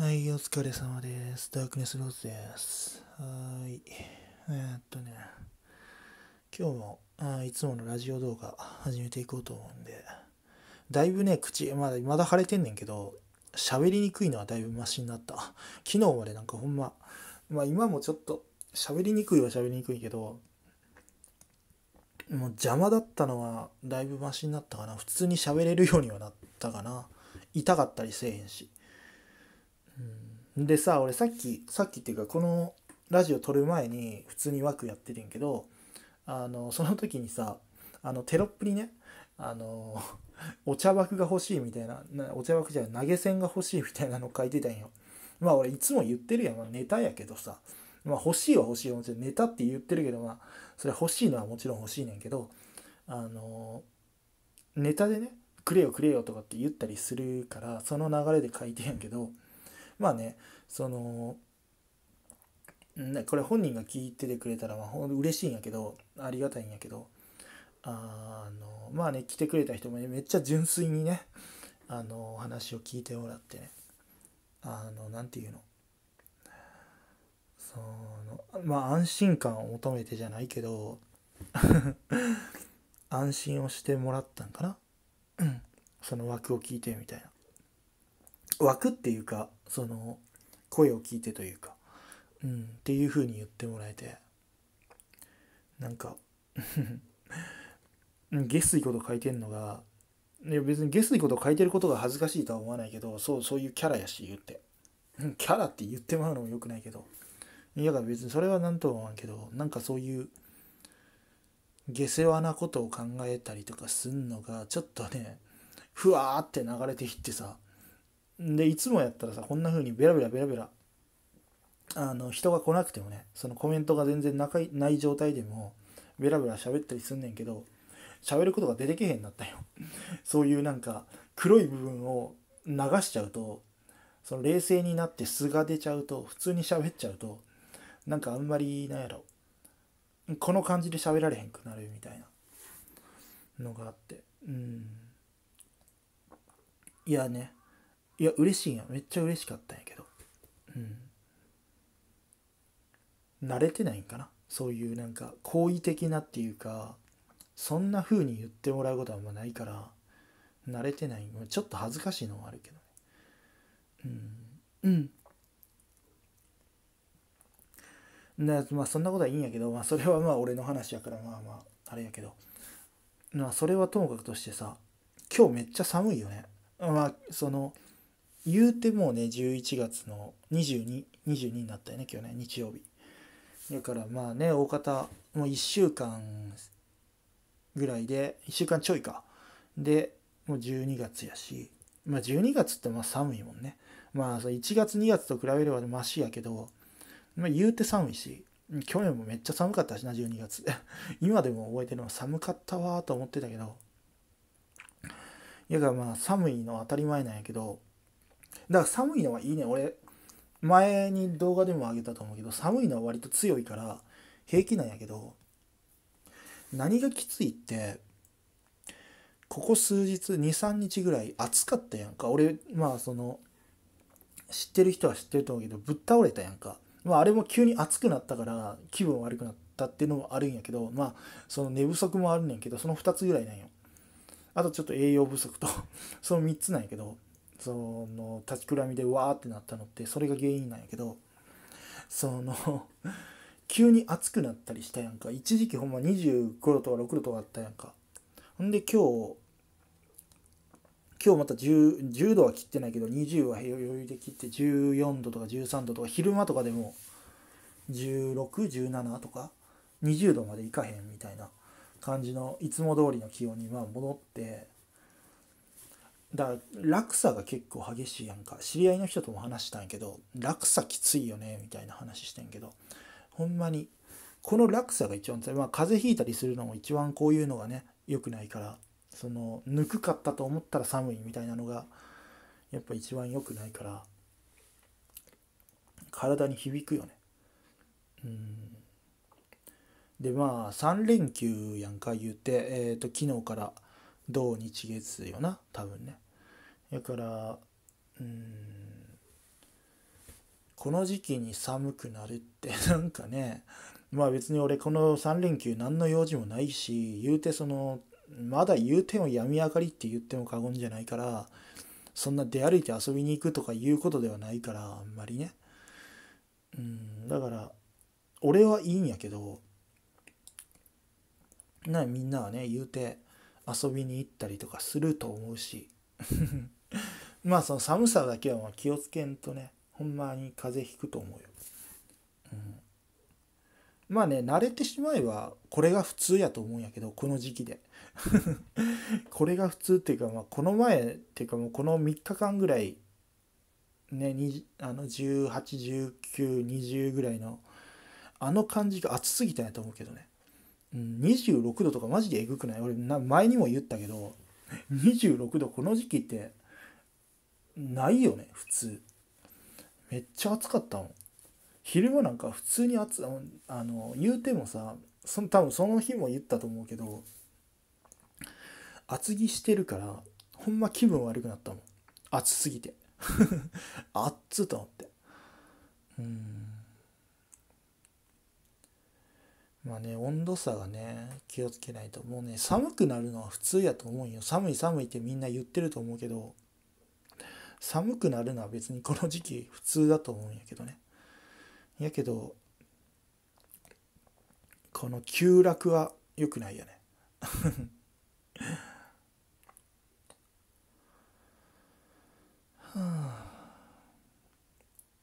はい、お疲れ様です。ダークネスローズです。はい。えー、っとね、今日もあいつものラジオ動画始めていこうと思うんで、だいぶね、口、まだ、まだ腫れてんねんけど、喋りにくいのはだいぶマシになった。昨日までなんかほんま、まあ今もちょっと喋りにくいは喋りにくいけど、もう邪魔だったのはだいぶマシになったかな。普通に喋れるようにはなったかな。痛かったりせえへんし。うん、でさ俺さっきさっきっていうかこのラジオ撮る前に普通に枠やってるんやけどあのその時にさあのテロップにねあのお茶枠が欲しいみたいなお茶枠じゃない投げ銭が欲しいみたいなの書いてたんよまあ俺いつも言ってるやん、まあ、ネタやけどさまあ欲しいは欲しいもちろんネタって言ってるけどまあそれ欲しいのはもちろん欲しいねんけどあのネタでねくれよくれよとかって言ったりするからその流れで書いてんやけどまあねそのこれ本人が聞いててくれたらまあ嬉しいんやけどありがたいんやけどあのまあね来てくれた人も、ね、めっちゃ純粋にねあの話を聞いてもらってねあの何て言うのそのまあ安心感を求めてじゃないけど 安心をしてもらったんかなその枠を聞いてみたいな枠っていうかその声を聞いてというか、うん、っていう風に言ってもらえてなんか 下水こと書いてんのがいや別に下水こと書いてることが恥ずかしいとは思わないけどそうそういうキャラやし言ってキャラって言ってもらうのもよくないけどいや別にそれは何とも思わんけどなんかそういう下世話なことを考えたりとかすんのがちょっとねふわーって流れていってさでいつもやったらさこんな風にベラベラベラベラあの人が来なくてもねそのコメントが全然ない状態でもベラベラ喋ったりすんねんけど喋ることが出てけへんなったよ そういうなんか黒い部分を流しちゃうとその冷静になって素が出ちゃうと普通に喋っちゃうとなんかあんまりなんやろこの感じで喋られへんくなるみたいなのがあってうんいやねいや嬉しいやんめっちゃ嬉しかったんやけどうん慣れてないんかなそういうなんか好意的なっていうかそんな風に言ってもらうことはあんまないから慣れてないちょっと恥ずかしいのもあるけどねうんうんまあそんなことはいいんやけど、まあ、それはまあ俺の話やからまあまああれやけどまあそれはともかくとしてさ今日めっちゃ寒いよねまあその言うてもうね11月の2222 22になったよね今日ね日曜日だからまあね大方もう1週間ぐらいで1週間ちょいかでもう12月やしまあ12月ってまあ寒いもんねまあ1月2月と比べればマシやけど、まあ、言うて寒いし去年もめっちゃ寒かったしな12月 今でも覚えてるのは寒かったわと思ってたけどいやまあ寒いのは当たり前なんやけどだから寒いのはいいね俺前に動画でもあげたと思うけど寒いのは割と強いから平気なんやけど何がきついってここ数日23日ぐらい暑かったやんか俺まあその知ってる人は知ってると思うけどぶっ倒れたやんか、まあ、あれも急に暑くなったから気分悪くなったっていうのもあるんやけどまあその寝不足もあるねんけどその2つぐらいなんよあとちょっと栄養不足と その3つなんやけどその立ちくらみでわーってなったのってそれが原因なんやけどその 急に暑くなったりしたやんか一時期ほんま25度とか6度とかあったやんかほんで今日今日また 10, 10度は切ってないけど20は余裕で切って14度とか13度とか昼間とかでも1617とか20度までいかへんみたいな感じのいつも通りの気温にまあ戻ってだから落差が結構激しいやんか知り合いの人とも話したんやけど落差きついよねみたいな話してんけどほんまにこの落差が一番つらい、まあ、風邪ひいたりするのも一番こういうのがね良くないからそのぬくかったと思ったら寒いみたいなのがやっぱ一番良くないから体に響くよねうんでまあ3連休やんか言うて、えーと、と昨日から土日月よな多分ねだからうんこの時期に寒くなるって なんかねまあ別に俺この3連休何の用事もないし言うてそのまだ言うても病み上がりって言っても過言じゃないからそんな出歩いて遊びに行くとかいうことではないからあんまりねうんだから俺はいいんやけどなみんなはね言うて遊びに行ったりとかすると思うし まあその寒さだけは気をつけんとねほんまに風邪ひくと思うよ、うん、まあね慣れてしまえばこれが普通やと思うんやけどこの時期で これが普通っていうか、まあ、この前っていうかもうこの3日間ぐらいねあの181920ぐらいのあの感じが暑すぎたんやと思うけどねうん、26度とかマジでえぐくない俺な前にも言ったけど26度この時期ってないよね普通めっちゃ暑かったもん昼間なんか普通に暑あの言うてもさそ多分その日も言ったと思うけど厚着してるからほんま気分悪くなったもん暑すぎて 暑っと思ってうんまあね、温度差がね、気をつけないと。もうね、寒くなるのは普通やと思うよ。寒い寒いってみんな言ってると思うけど、寒くなるのは別にこの時期普通だと思うんやけどね。やけど、この急落は良くないよね。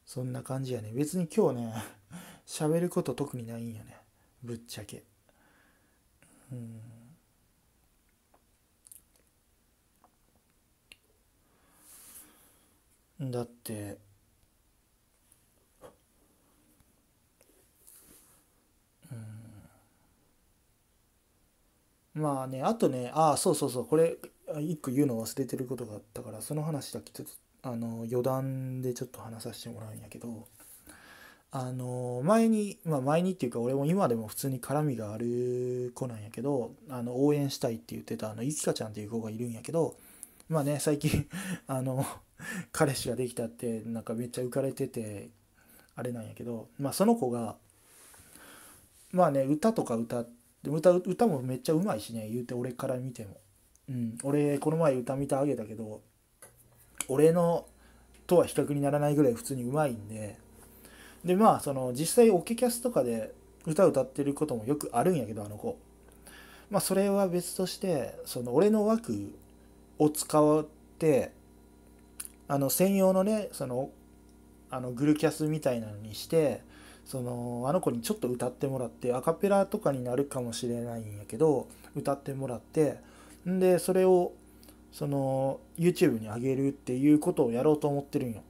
そんな感じやね。別に今日ね、喋ること特にないんよね。ぶっちゃけうんだってうんまあねあとねああそうそうそうこれ一個言うの忘れてることがあったからその話だけちょっとあの余談でちょっと話させてもらうんやけどあの前に、まあ、前にっていうか俺も今でも普通に絡みがある子なんやけどあの応援したいって言ってたあのいきかちゃんっていう子がいるんやけどまあね最近 あの彼氏ができたってなんかめっちゃ浮かれててあれなんやけど、まあ、その子がまあね歌とか歌歌歌もめっちゃうまいしね言うて俺から見ても、うん、俺この前歌見てあげたけど俺のとは比較にならないぐらい普通にうまいんで。でまあその実際オケキャスとかで歌歌ってることもよくあるんやけどあの子まあそれは別としてその俺の枠を使ってあの専用のねそのあのグルキャスみたいなのにしてそのあの子にちょっと歌ってもらってアカペラとかになるかもしれないんやけど歌ってもらってんでそれをその YouTube に上げるっていうことをやろうと思ってるんよ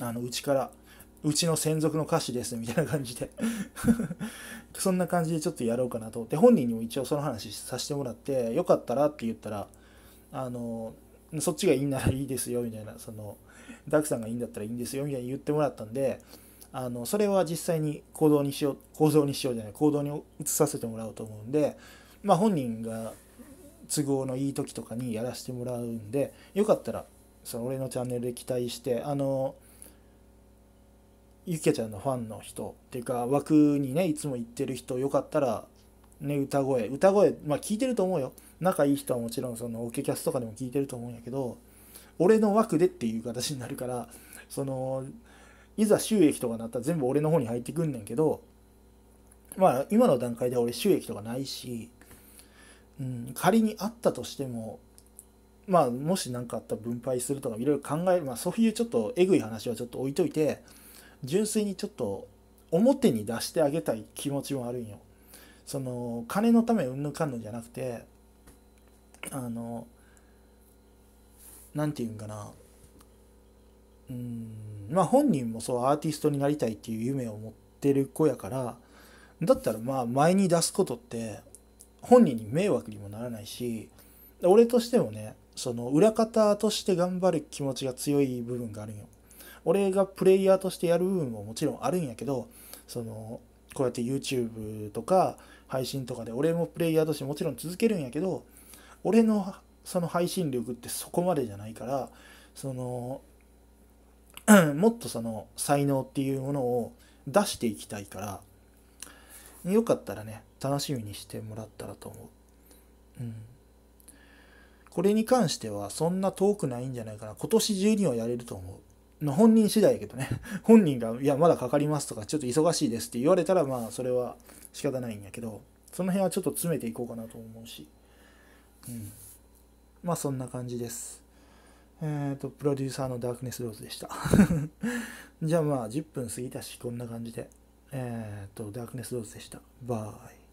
あのうちからうちの専属の歌手ですみたいな感じで そんな感じでちょっとやろうかなと思って本人にも一応その話させてもらってよかったらって言ったらあのそっちがいいならいいですよみたいなそのダクさんがいいんだったらいいんですよみたいに言ってもらったんであのそれは実際に行動にしよう行動にしようじゃない行動に移させてもらおうと思うんでまあ本人が都合のいい時とかにやらせてもらうんでよかったらその俺のチャンネルで期待してあのゆきちゃんのファンの人っていうか枠にねいつも行ってる人よかったらね歌声歌声まあ聞いてると思うよ仲いい人はもちろんそのオケキャスとかでも聞いてると思うんやけど俺の枠でっていう形になるからそのいざ収益とかなったら全部俺の方に入ってくんねんけどまあ今の段階では俺収益とかないし、うん、仮にあったとしてもまあもし何かあったら分配するとかいろいろ考えるまあそういうちょっとえぐい話はちょっと置いといて純粋にちょっと表に出してあげたい気持ちもあるんよ。その金のためうんぬかんぬじゃなくてあの何て言うんかなうんまあ本人もそうアーティストになりたいっていう夢を持ってる子やからだったらまあ前に出すことって本人に迷惑にもならないし俺としてもねその裏方として頑張る気持ちが強い部分があるんよ。俺がプレイヤーとしてやる部分ももちろんあるんやけどそのこうやって YouTube とか配信とかで俺もプレイヤーとしてもちろん続けるんやけど俺のその配信力ってそこまでじゃないからその もっとその才能っていうものを出していきたいからよかったらね楽しみにしてもらったらと思う。うんこれに関してはそんな遠くないんじゃないかな。今年中にはやれると思う。の本人次第やけどね 本人が「いやまだかかります」とか「ちょっと忙しいです」って言われたらまあそれは仕方ないんやけどその辺はちょっと詰めていこうかなと思うし、うん、まあそんな感じですえっ、ー、とプロデューサーのダークネスローズでした じゃあまあ10分過ぎたしこんな感じでえっ、ー、とダークネスローズでしたバイ